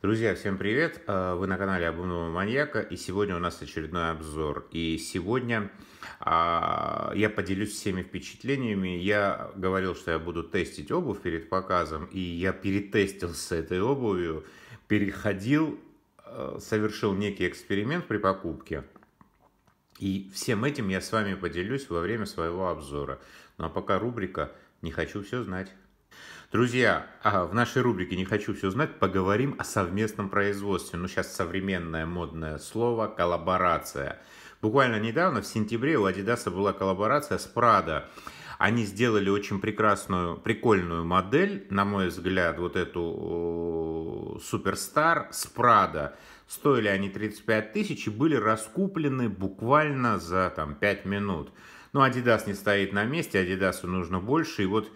Друзья, всем привет! Э, вы на канале Обувного Маньяка, и сегодня у нас очередной обзор. И сегодня а, я поделюсь всеми впечатлениями. Я говорил, что я буду тестить обувь перед показом, и я перетестил с этой обувью, переходил, э, совершил некий эксперимент при покупке. И всем этим я с вами поделюсь во время своего обзора. Ну а пока рубрика «Не хочу все знать». Друзья, а, в нашей рубрике «Не хочу все знать» поговорим о совместном производстве. Ну, сейчас современное модное слово «коллаборация». Буквально недавно, в сентябре, у Adidas была коллаборация с Prada. Они сделали очень прекрасную, прикольную модель, на мой взгляд, вот эту суперстар с Prada. Стоили они 35 тысяч и были раскуплены буквально за там, 5 минут. Но Adidas не стоит на месте, Адидасу нужно больше. И вот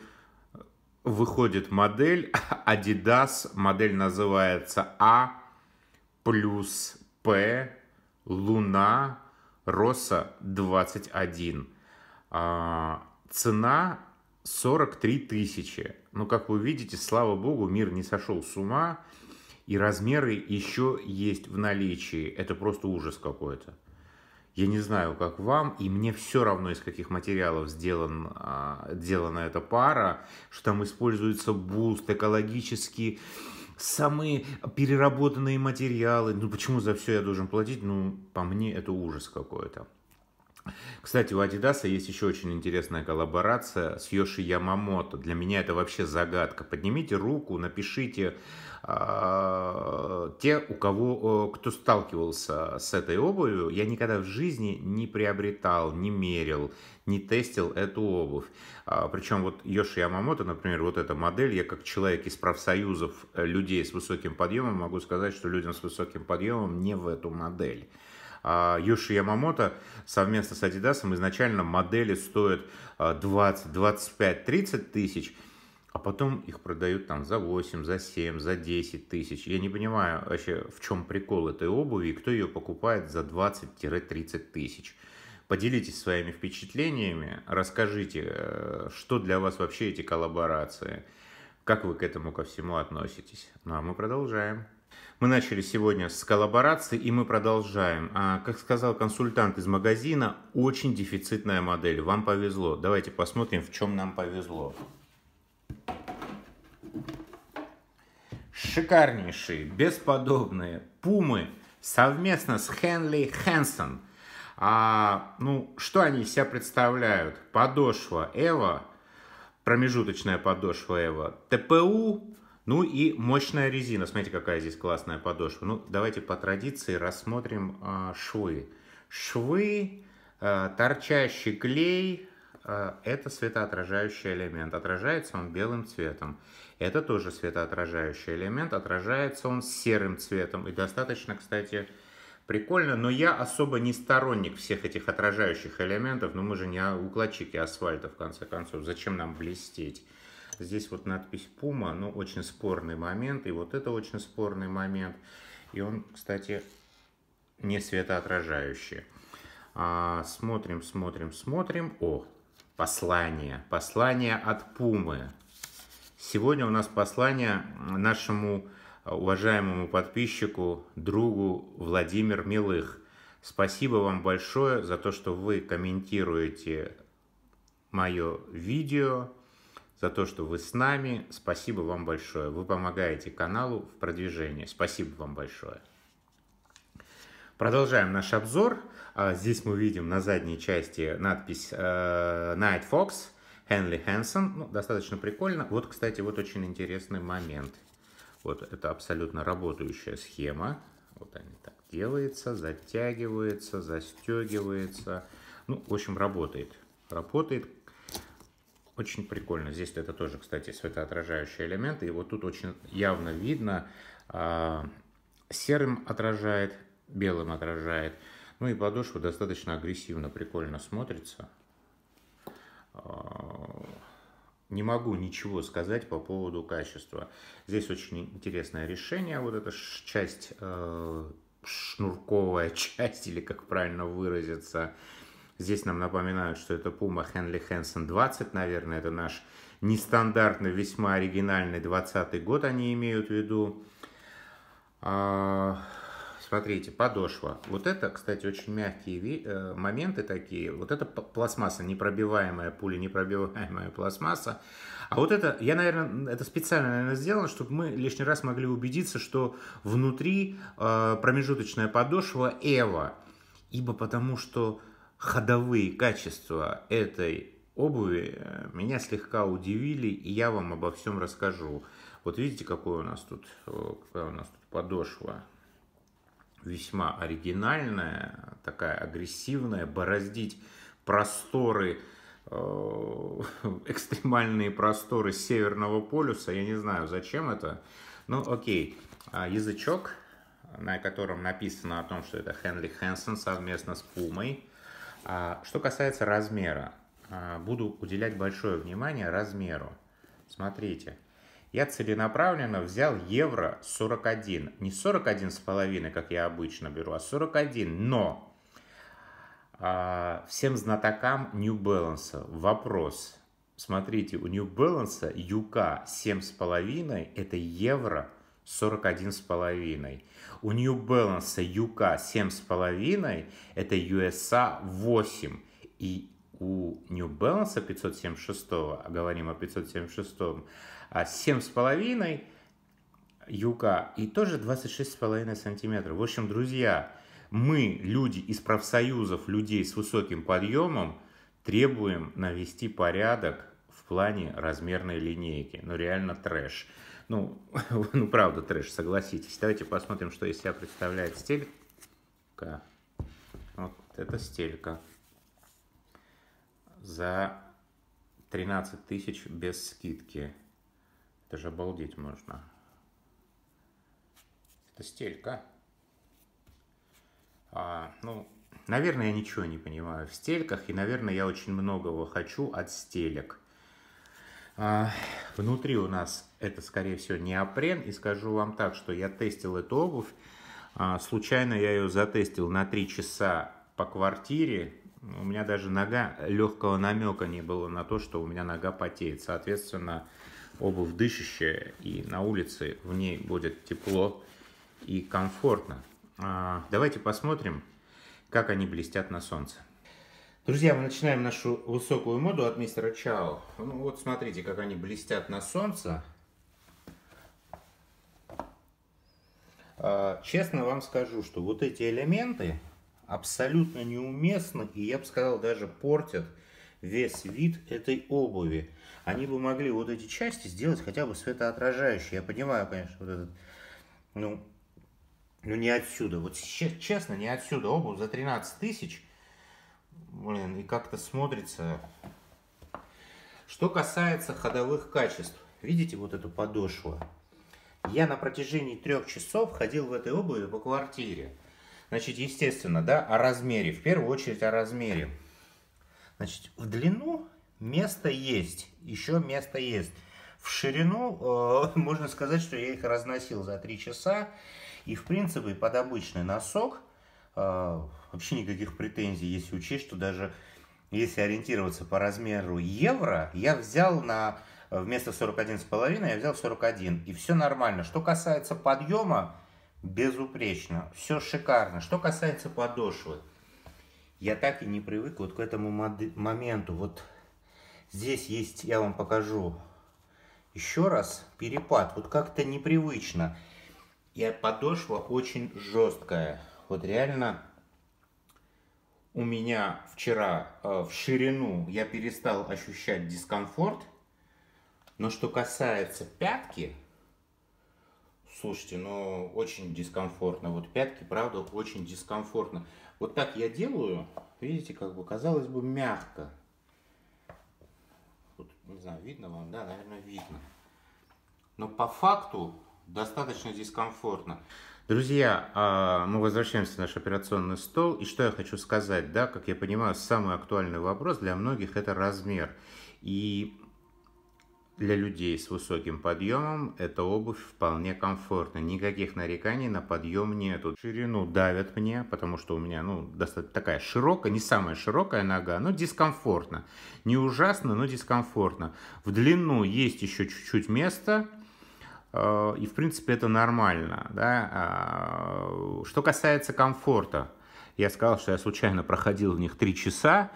выходит модель Adidas, модель называется А плюс П Луна Роса 21. А, цена 43 тысячи. Ну, как вы видите, слава богу, мир не сошел с ума. И размеры еще есть в наличии. Это просто ужас какой-то. Я не знаю, как вам, и мне все равно, из каких материалов сделан, а, сделана эта пара, что там используется буст, экологические самые переработанные материалы. Ну почему за все я должен платить? Ну, по мне, это ужас какой-то. Кстати, у Adidas есть еще очень интересная коллаборация с Йоши Ямамото. Для меня это вообще загадка. Поднимите руку, напишите а, те, у кого, кто сталкивался с этой обувью, я никогда в жизни не приобретал, не мерил, не тестил эту обувь. А, Причем вот Йоши Ямамото, например, вот эта модель, я как человек из профсоюзов э, людей с высоким подъемом могу сказать, что людям с высоким подъемом не в эту модель. Юши а, Ямамото совместно с Adidas изначально модели стоят 20, 25, 30 тысяч – а потом их продают там за 8, за 7, за 10 тысяч. Я не понимаю вообще, в чем прикол этой обуви и кто ее покупает за 20-30 тысяч. Поделитесь своими впечатлениями, расскажите, э, что для вас вообще эти коллаборации, как вы к этому ко всему относитесь. Ну а мы продолжаем. Мы начали сегодня с коллаборации и мы продолжаем. А, как сказал консультант из магазина, очень дефицитная модель. Вам повезло. Давайте посмотрим, в чем нам повезло. шикарнейшие, бесподобные пумы совместно с Хенли Хэнсон. А, ну, что они из себя представляют? Подошва Эва, промежуточная подошва Эва, ТПУ, ну и мощная резина. Смотрите, какая здесь классная подошва. Ну, давайте по традиции рассмотрим а, швы. Швы, а, торчащий клей, а, это светоотражающий элемент. Отражается он белым цветом. Это тоже светоотражающий элемент. Отражается он серым цветом. И достаточно, кстати, прикольно. Но я особо не сторонник всех этих отражающих элементов. Но мы же не укладчики асфальта, в конце концов. Зачем нам блестеть? Здесь вот надпись Puma, ну, очень спорный момент. И вот это очень спорный момент. И он, кстати, не светоотражающий. А, смотрим, смотрим, смотрим. О, послание. Послание от Пумы. Сегодня у нас послание нашему э, уважаемому подписчику, другу Владимир Милых. Спасибо вам большое за то, что вы комментируете мое видео, за то, что вы с нами. Спасибо вам большое. Вы помогаете каналу в продвижении. Спасибо вам большое. Продолжаем наш обзор. А, здесь мы видим на задней части надпись э, Night Fox, Henley Hansen. Ну, достаточно прикольно. Вот, кстати, вот очень интересный момент. Вот это абсолютно работающая схема. Вот они так делается, затягивается, застегивается. Ну, в общем, работает. Работает. Очень прикольно. Здесь это тоже, кстати, светоотражающие элементы. И вот тут очень явно видно. А, серым отражает белым отражает. Ну и подошва достаточно агрессивно, прикольно смотрится. А, не могу ничего сказать по поводу качества. Здесь очень интересное решение. Вот эта часть, э, шнурковая часть, или как правильно выразиться. Здесь нам напоминают, что это Puma Henley Hansen 20, наверное, это наш нестандартный, весьма оригинальный 20 год они имеют в виду. А, смотрите, подошва. Вот это, кстати, очень мягкие э, моменты такие. Вот это пластмасса, непробиваемая, пуля непробиваемая пластмасса. А вот это, я, наверное, это специально, наверное, сделано, чтобы мы лишний раз могли убедиться, что внутри э, промежуточная подошва Эва. Ибо потому что ходовые качества этой обуви э, меня слегка удивили, и я вам обо всем расскажу. Вот видите, какой у нас тут, какая у нас тут подошва весьма оригинальная, такая агрессивная, бороздить просторы, э, экстремальные просторы Северного полюса. Я не знаю, зачем это. Ну, окей, а, язычок, на котором написано о том, что это Хенли Хэнсон совместно с Пумой. А, что касается размера, а, буду уделять большое внимание размеру. Смотрите, я целенаправленно взял евро 41. Не 41,5, как я обычно беру, а 41. Но а, всем знатокам New Balance вопрос. Смотрите, у New Balance UK 7,5 это евро 41,5. У New Balance UK 7,5 это USA 8. А И у New Balance 576, а говорим о 576, 7,5 а юка и тоже 26,5 сантиметров. В общем, друзья, мы, люди из профсоюзов, людей с высоким подъемом, требуем навести порядок в плане размерной линейки. Ну, реально трэш. Ну, ну правда трэш, согласитесь. Давайте посмотрим, что из себя представляет стелька. Вот это стелька за 13 тысяч без скидки. Это же обалдеть можно. Это стелька. А, ну, наверное, я ничего не понимаю в стельках, и, наверное, я очень многого хочу от стелек. А, внутри у нас это, скорее всего, неопрен, и скажу вам так, что я тестил эту обувь, а, случайно я ее затестил на 3 часа по квартире, у меня даже нога легкого намека не было на то, что у меня нога потеет. Соответственно, обувь дышащая, и на улице в ней будет тепло и комфортно. А, давайте посмотрим, как они блестят на солнце. Друзья, мы начинаем нашу высокую моду от мистера Чао. Ну вот смотрите, как они блестят на солнце. А, честно вам скажу, что вот эти элементы, абсолютно неуместно и, я бы сказал, даже портят весь вид этой обуви. Они бы могли вот эти части сделать хотя бы светоотражающие. Я понимаю, конечно, вот этот, ну, ну не отсюда. Вот честно, не отсюда. Обувь за 13 тысяч, блин, и как-то смотрится. Что касается ходовых качеств. Видите вот эту подошву? Я на протяжении трех часов ходил в этой обуви по квартире. Значит, естественно, да, о размере. В первую очередь о размере. Значит, в длину место есть, еще место есть. В ширину э, можно сказать, что я их разносил за 3 часа. И, в принципе, под обычный носок э, вообще никаких претензий, если учесть, что даже если ориентироваться по размеру евро, я взял на э, вместо 41,5, я взял 41. И все нормально. Что касается подъема, безупречно. Все шикарно. Что касается подошвы, я так и не привык вот к этому моменту. Вот здесь есть, я вам покажу еще раз, перепад. Вот как-то непривычно. И подошва очень жесткая. Вот реально у меня вчера э, в ширину я перестал ощущать дискомфорт. Но что касается пятки, Слушайте, ну очень дискомфортно. Вот пятки, правда, очень дискомфортно. Вот так я делаю, видите, как бы, казалось бы, мягко. Вот, не знаю, видно вам, да, наверное, видно. Но по факту достаточно дискомфортно. Друзья, а, мы возвращаемся на наш операционный стол. И что я хочу сказать, да, как я понимаю, самый актуальный вопрос для многих – это размер. И для людей с высоким подъемом эта обувь вполне комфортна. Никаких нареканий на подъем нету. Ширину давят мне, потому что у меня ну, достаточно такая широкая, не самая широкая нога, но дискомфортно. Не ужасно, но дискомфортно. В длину есть еще чуть-чуть места. Э, и, в принципе, это нормально. Да? А, что касается комфорта, я сказал, что я случайно проходил в них 3 часа.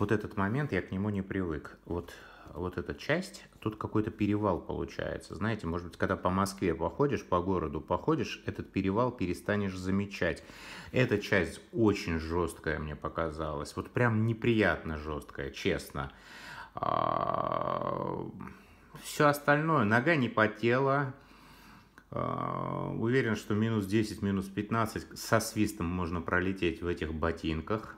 Вот этот момент я к нему не привык. Вот вот эта часть, тут какой-то перевал получается. Знаете, может быть, когда по Москве походишь, по городу походишь, этот перевал перестанешь замечать. Эта часть очень жесткая мне показалась. Вот прям неприятно жесткая, честно. А, Все остальное, нога не потела, а, Уверен, что минус 10, минус 15 со свистом можно пролететь в этих ботинках.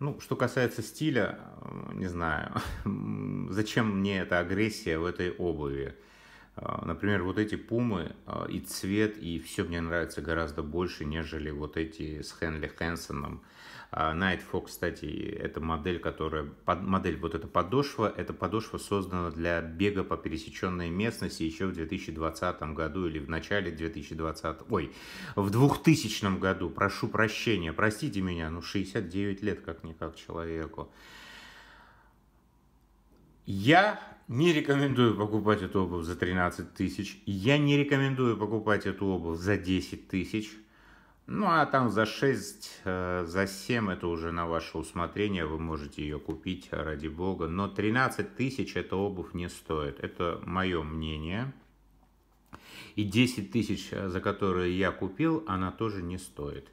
Ну, что касается стиля, э, не знаю, зачем мне эта агрессия в этой обуви. Э, например, вот эти пумы э, и цвет, и все мне нравится гораздо больше, нежели вот эти с Хенли Хэнсоном. А Night Fox, кстати, это модель, которая, под, модель вот эта подошва, эта подошва создана для бега по пересеченной местности еще в 2020 году или в начале 2020, ой, в 2000 году, прошу прощения, простите меня, ну 69 лет как-никак человеку. Я не рекомендую покупать эту обувь за 13 тысяч. Я не рекомендую покупать эту обувь за 10 тысяч. Ну а там за 6, э, за 7 это уже на ваше усмотрение, вы можете ее купить, ради бога. Но 13 тысяч эта обувь не стоит, это мое мнение. И 10 тысяч, э, за которые я купил, она тоже не стоит.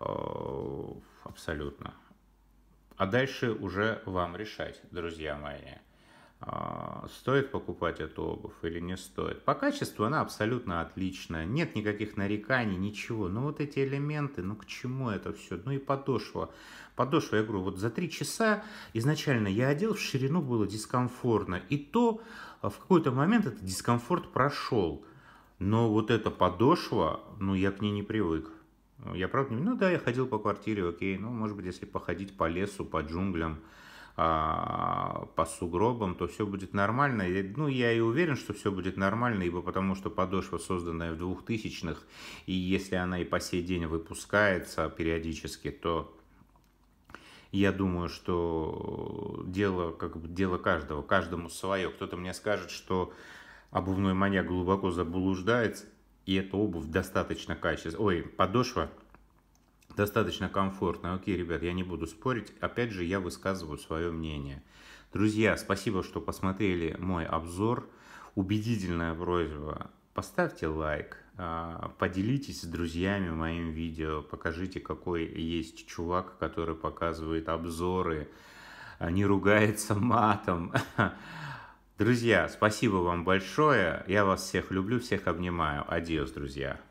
Э, абсолютно. А дальше уже вам решать, друзья мои. А, стоит покупать эту обувь или не стоит. По качеству она абсолютно отличная, нет никаких нареканий, ничего. Но вот эти элементы, ну к чему это все? Ну и подошва. Подошва, я говорю, вот за три часа изначально я одел, в ширину было дискомфортно. И то а, в какой-то момент этот дискомфорт прошел. Но вот эта подошва, ну я к ней не привык. Я правда не... Ну да, я ходил по квартире, окей. Ну, может быть, если походить по лесу, по джунглям, а, по сугробам, то все будет нормально. ну, я и уверен, что все будет нормально, ибо потому что подошва, созданная в 2000-х, и если она и по сей день выпускается периодически, то я думаю, что дело, как бы, дело каждого, каждому свое. Кто-то мне скажет, что обувной маньяк глубоко заблуждается, и эта обувь достаточно качественная. Ой, подошва достаточно комфортно. Окей, ребят, я не буду спорить. Опять же, я высказываю свое мнение. Друзья, спасибо, что посмотрели мой обзор. Убедительная просьба. Поставьте лайк, а, поделитесь с друзьями моим видео, покажите, какой есть чувак, который показывает обзоры, а, не ругается матом. Друзья, спасибо вам большое. Я вас всех люблю, всех обнимаю. Адиос, друзья.